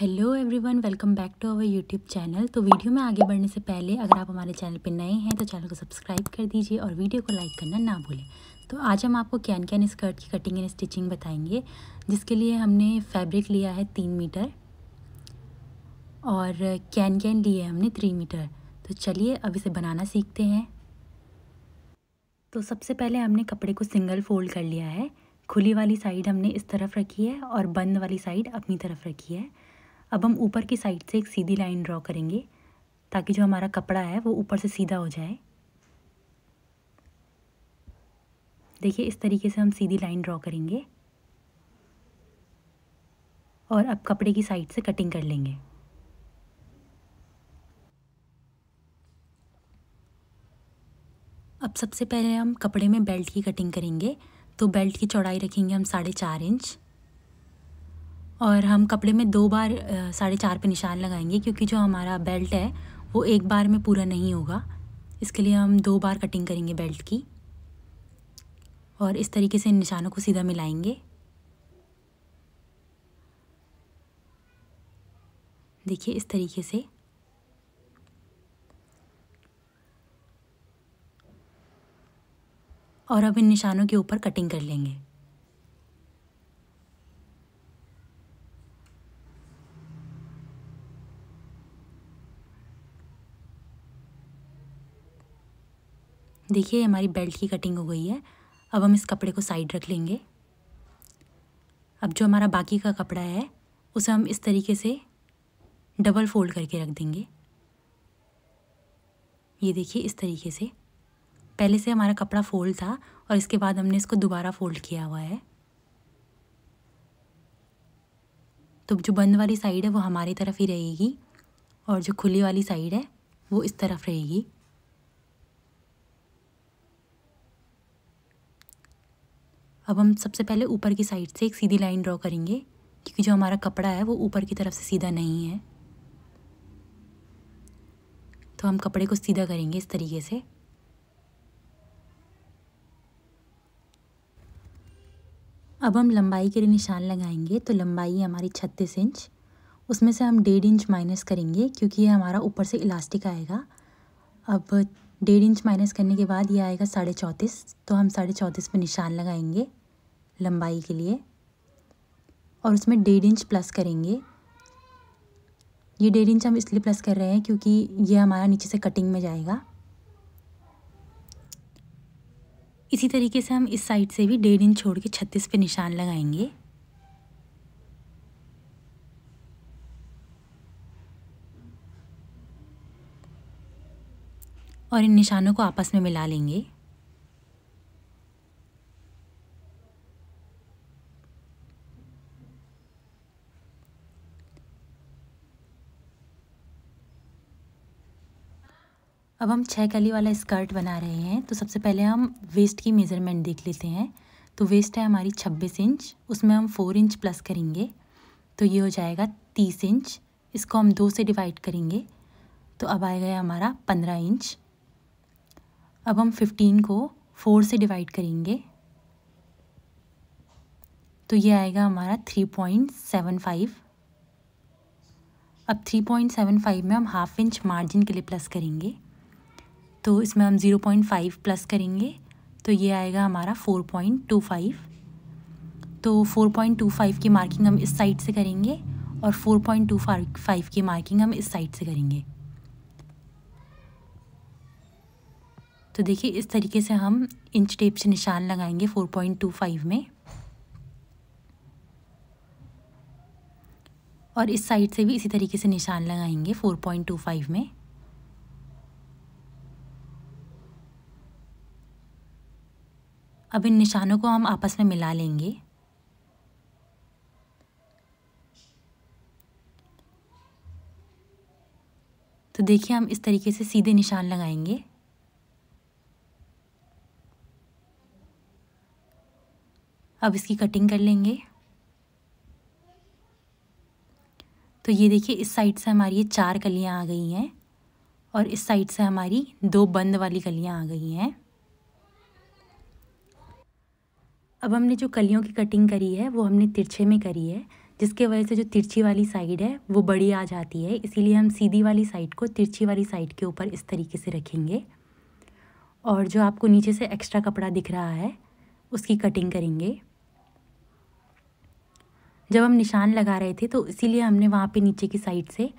hello everyone welcome back to our YouTube channel तो video में आगे बढ़ने से पहले अगर आप हमारे चैनल पर नए हैं तो चैनल को सब्सक्राइब कर दीजिए और वीडियो को लाइक करना ना भूलें तो आज हम आपको कैन कैन स्कर्ट की कटिंग एंड स्टिचिंग बताएंगे जिसके लिए हमने फैब्रिक लिया है तीन मीटर और कैन कैन लिए है हमने थ्री मीटर तो चलिए अब इसे बनाना सीखते हैं तो सबसे पहले हमने कपड़े को सिंगल फोल्ड कर लिया है खुली वाली साइड हमने इस तरफ रखी है और बंद वाली साइड अपनी तरफ रखी है अब हम ऊपर की साइड से एक सीधी लाइन ड्रॉ करेंगे ताकि जो हमारा कपड़ा है वो ऊपर से सीधा हो जाए देखिए इस तरीके से हम सीधी लाइन ड्रॉ करेंगे और अब कपड़े की साइड से कटिंग कर लेंगे अब सबसे पहले हम कपड़े में बेल्ट की कटिंग करेंगे तो बेल्ट की चौड़ाई रखेंगे हम साढ़े चार इंच और हम कपड़े में दो बार साढ़े चार पे निशान लगाएंगे क्योंकि जो हमारा बेल्ट है वो एक बार में पूरा नहीं होगा इसके लिए हम दो बार कटिंग करेंगे बेल्ट की और इस तरीके से इन निशानों को सीधा मिलाएंगे देखिए इस तरीके से और अब इन निशानों के ऊपर कटिंग कर लेंगे देखिए हमारी बेल्ट की कटिंग हो गई है अब हम इस कपड़े को साइड रख लेंगे अब जो हमारा बाकी का कपड़ा है उसे हम इस तरीके से डबल फोल्ड करके रख देंगे ये देखिए इस तरीके से पहले से हमारा कपड़ा फोल्ड था और इसके बाद हमने इसको दोबारा फोल्ड किया हुआ है तो जो बंद वाली साइड है वो हमारी तरफ ही रहेगी और जो खुली वाली साइड है वो इस तरफ रहेगी अब हम सबसे पहले ऊपर की साइड से एक सीधी लाइन ड्रॉ करेंगे क्योंकि जो हमारा कपड़ा है वो ऊपर की तरफ से सीधा नहीं है तो हम कपड़े को सीधा करेंगे इस तरीके से अब हम लंबाई के लिए निशान लगाएंगे तो लंबाई हमारी छत्तीस इंच उसमें से हम डेढ़ इंच माइनस करेंगे क्योंकि ये हमारा ऊपर से इलास्टिक आएगा अब डेढ़ इंच माइनस करने के बाद ये आएगा साढ़े चौंतीस तो हम साढ़े चौंतीस पर निशान लगाएंगे लंबाई के लिए और उसमें डेढ़ इंच प्लस करेंगे ये डेढ़ इंच हम इसलिए प्लस कर रहे हैं क्योंकि ये हमारा नीचे से कटिंग में जाएगा इसी तरीके से हम इस साइड से भी डेढ़ इंच छोड़ के छत्तीस पे निशान लगाएंगे और इन निशानों को आपस में मिला लेंगे अब हम छः कली वाला स्कर्ट बना रहे हैं तो सबसे पहले हम वेस्ट की मेज़रमेंट देख लेते हैं तो वेस्ट है हमारी छब्बीस इंच उसमें हम फोर इंच प्लस करेंगे तो ये हो जाएगा तीस इंच इसको हम दो से डिवाइड करेंगे तो अब आ गया हमारा पंद्रह इंच अब हम फिफ्टीन को फोर से डिवाइड करेंगे तो ये आएगा हमारा थ्री पॉइंट सेवन फाइव अब थ्री पॉइंट सेवन फाइव में हम हाफ इंच मार्जिन के लिए प्लस करेंगे तो इसमें हम ज़ीरो पॉइंट फाइव प्लस करेंगे तो ये आएगा हमारा फ़ोर पॉइंट टू फाइव तो फ़ोर पॉइंट टू फाइव की मार्किंग हम इस साइड से करेंगे और फ़ोर पॉइंट टू फाइव की मार्किंग हम इस साइड से करेंगे तो देखिए इस तरीके से हम इंच टेप से निशान लगाएंगे फ़ोर पॉइंट टू फाइव में और इस साइड से भी इसी तरीके से निशान लगाएंगे फ़ोर पॉइंट टू फाइव में अब इन निशानों को हम आपस में मिला लेंगे तो देखिए हम इस तरीके से सीधे निशान लगाएंगे अब इसकी कटिंग कर लेंगे तो ये देखिए इस साइड से हमारी ये चार कलियाँ आ गई हैं और इस साइड से हमारी दो बंद वाली कलियाँ आ गई हैं अब हमने जो कलियों की कटिंग करी है वो हमने तिरछे में करी है जिसके वजह से जो तिरछी वाली साइड है वो बड़ी आ जाती है इसीलिए हम सीधी वाली साइड को तिरछी वाली साइड के ऊपर इस तरीके से रखेंगे और जो आपको नीचे से एक्स्ट्रा कपड़ा दिख रहा है उसकी कटिंग करेंगे जब हम निशान लगा रहे थे तो इसीलिए हमने वहाँ पे नीचे की साइड से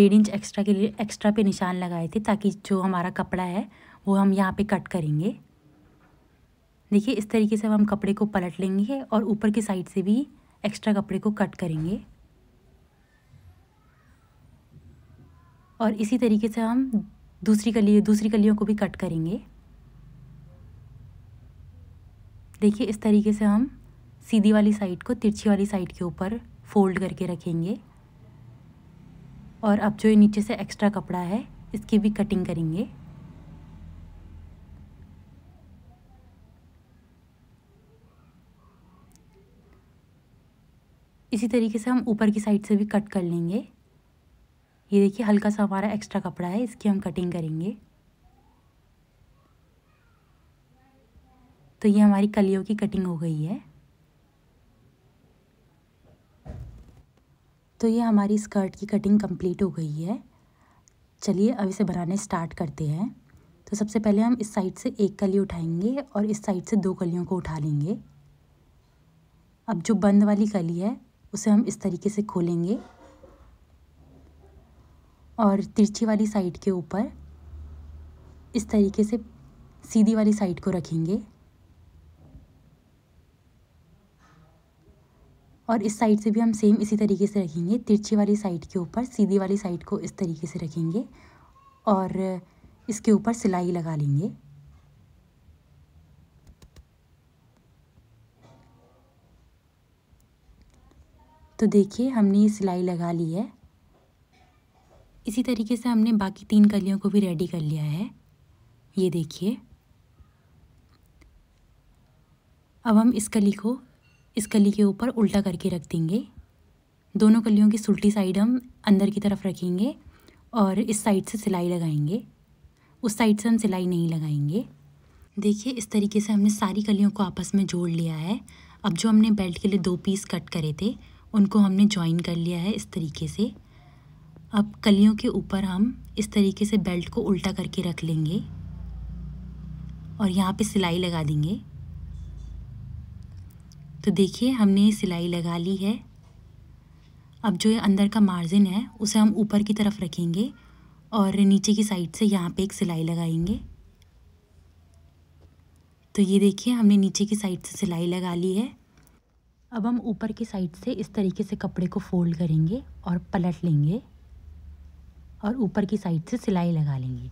डेढ़ इंच एक्स्ट्रा के लिए एक्स्ट्रा पे निशान लगाए थे ताकि जो हमारा कपड़ा है वो हम यहाँ पे कट करेंगे देखिए इस तरीके से हम कपड़े को पलट लेंगे और ऊपर की साइड से भी एक्स्ट्रा कपड़े को कट करेंगे और इसी तरीके से हम दूसरी कली दूसरी कलियों को भी कट करेंगे देखिए इस तरीके से हम सीधी वाली साइड को तिरछी वाली साइड के ऊपर फोल्ड करके रखेंगे और अब जो ये नीचे से एक्स्ट्रा कपड़ा है इसकी भी कटिंग करेंगे इसी तरीके से हम ऊपर की साइड से भी कट कर लेंगे ये देखिए हल्का सा हमारा एक्स्ट्रा कपड़ा है इसकी हम कटिंग करेंगे तो ये हमारी कलियों की कटिंग हो गई है तो ये हमारी स्कर्ट की कटिंग कंप्लीट हो गई है चलिए अब इसे बनाने स्टार्ट करते हैं तो सबसे पहले हम इस साइड से एक कली उठाएंगे और इस साइड से दो कलियों को उठा लेंगे अब जो बंद वाली कली है उसे हम इस तरीके से खोलेंगे और तिरछी वाली साइड के ऊपर इस तरीके से सीधी वाली साइड को रखेंगे और इस साइड से भी हम सेम इसी तरीके से रखेंगे तिरछी वाली साइड के ऊपर सीधी वाली साइड को इस तरीके से रखेंगे और इसके ऊपर सिलाई लगा लेंगे तो देखिए हमने ये सिलाई लगा ली है इसी तरीके से हमने बाकी तीन कलियों को भी रेडी कर लिया है ये देखिए अब हम इस कली को इस कली के ऊपर उल्टा करके रख देंगे दोनों कलियों की सुल्टी साइड हम अंदर की तरफ रखेंगे और इस साइड से सिलाई लगाएंगे उस साइड से हम सिलाई नहीं लगाएंगे देखिए इस तरीके से हमने सारी कलियों को आपस में जोड़ लिया है अब जो हमने बेल्ट के लिए दो पीस कट करे थे उनको हमने ज्वाइन कर लिया है इस तरीके से अब कलियों के ऊपर हम इस तरीके से बेल्ट को उल्टा करके रख लेंगे और यहाँ पे सिलाई लगा देंगे तो देखिए हमने सिलाई लगा ली है अब जो ये अंदर का मार्जिन है उसे हम ऊपर की तरफ रखेंगे और नीचे की साइड से यहाँ पे एक सिलाई लगाएंगे तो ये देखिए हमने नीचे की साइड से सिलाई लगा ली है अब हम ऊपर की साइड से इस तरीके से कपड़े को फोल्ड करेंगे और पलट लेंगे और ऊपर की साइड से सिलाई लगा लेंगे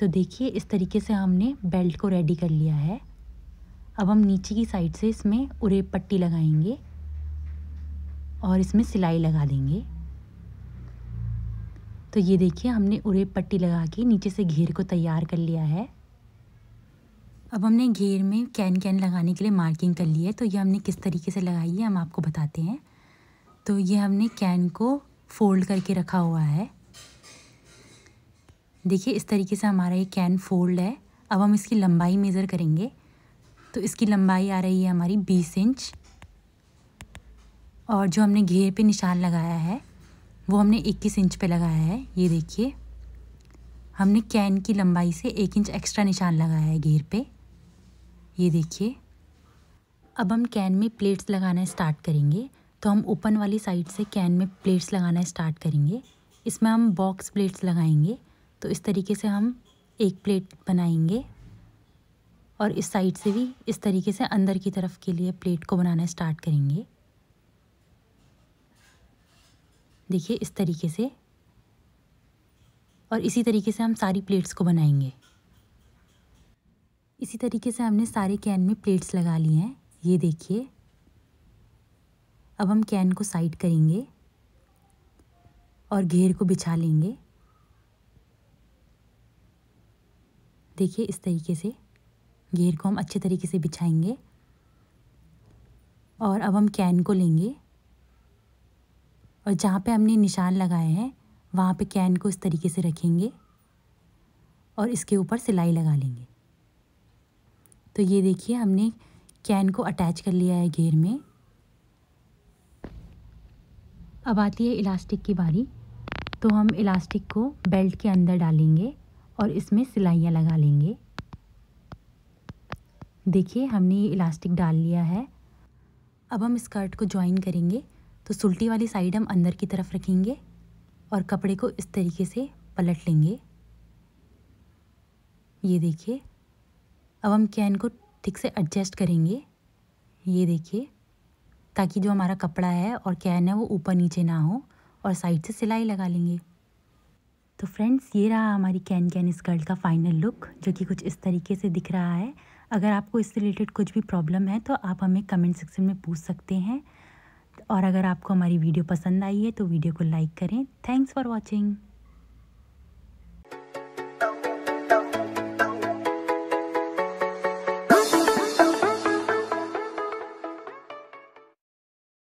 तो देखिए इस तरीके से हमने बेल्ट को रेडी कर लिया है अब हम नीचे की साइड से इसमें उरेब पट्टी लगाएंगे और इसमें सिलाई लगा देंगे तो ये देखिए हमने उरेब पट्टी लगा के नीचे से घेर को तैयार कर लिया है अब हमने घेर में कैन कैन लगाने के लिए मार्किंग कर ली है तो ये हमने किस तरीके से लगाई है हम आपको बताते हैं तो ये हमने कैन को फोल्ड करके रखा हुआ है देखिए इस तरीके से हमारा ये कैन फोल्ड है अब हम इसकी लंबाई मेज़र करेंगे तो इसकी लंबाई आ रही है हमारी बीस इंच और जो हमने घेर पे निशान लगाया है वो हमने इक्कीस इंच पे लगाया है ये देखिए हमने कैन की लंबाई से एक इंच एक्स्ट्रा निशान लगाया है घेर पे ये देखिए अब हम कैन में प्लेट्स लगाना स्टार्ट करेंगे तो हम ओपन वाली साइड से कैन में प्लेट्स लगाना स्टार्ट करेंगे इसमें हम बॉक्स प्लेट्स लगाएंगे तो इस तरीके से हम एक प्लेट बनाएंगे और इस साइड से भी इस तरीके से अंदर की तरफ के लिए प्लेट को बनाना स्टार्ट करेंगे देखिए इस तरीके से और इसी तरीके से हम सारी प्लेट्स को बनाएंगे इसी तरीके से हमने सारे कैन में प्लेट्स लगा ली हैं ये देखिए अब हम कैन को साइड करेंगे और घेर को बिछा लेंगे देखिए इस तरीके से घेर को हम अच्छे तरीके से बिछाएंगे और अब हम कैन को लेंगे और जहाँ पे हमने निशान लगाए हैं वहाँ पे कैन को इस तरीके से रखेंगे और इसके ऊपर सिलाई लगा लेंगे तो ये देखिए हमने कैन को अटैच कर लिया है घेर में अब आती है इलास्टिक की बारी तो हम इलास्टिक को बेल्ट के अंदर डालेंगे और इसमें सिलाइयाँ लगा लेंगे देखिए हमने ये इलास्टिक डाल लिया है अब हम स्कर्ट को ज्वाइन करेंगे तो सुलटी वाली साइड हम अंदर की तरफ रखेंगे और कपड़े को इस तरीके से पलट लेंगे ये देखिए अब हम कैन को ठीक से एडजस्ट करेंगे ये देखिए ताकि जो हमारा कपड़ा है और कैन है वो ऊपर नीचे ना हो और साइड से सिलाई लगा लेंगे तो फ्रेंड्स ये रहा हमारी कैन कैन स्कर्ट का फाइनल लुक जो कि कुछ इस तरीके से दिख रहा है अगर आपको इससे रिलेटेड कुछ भी प्रॉब्लम है तो आप हमें कमेंट सेक्शन में पूछ सकते हैं और अगर आपको हमारी वीडियो पसंद आई है तो वीडियो को लाइक करें थैंक्स फॉर वॉचिंग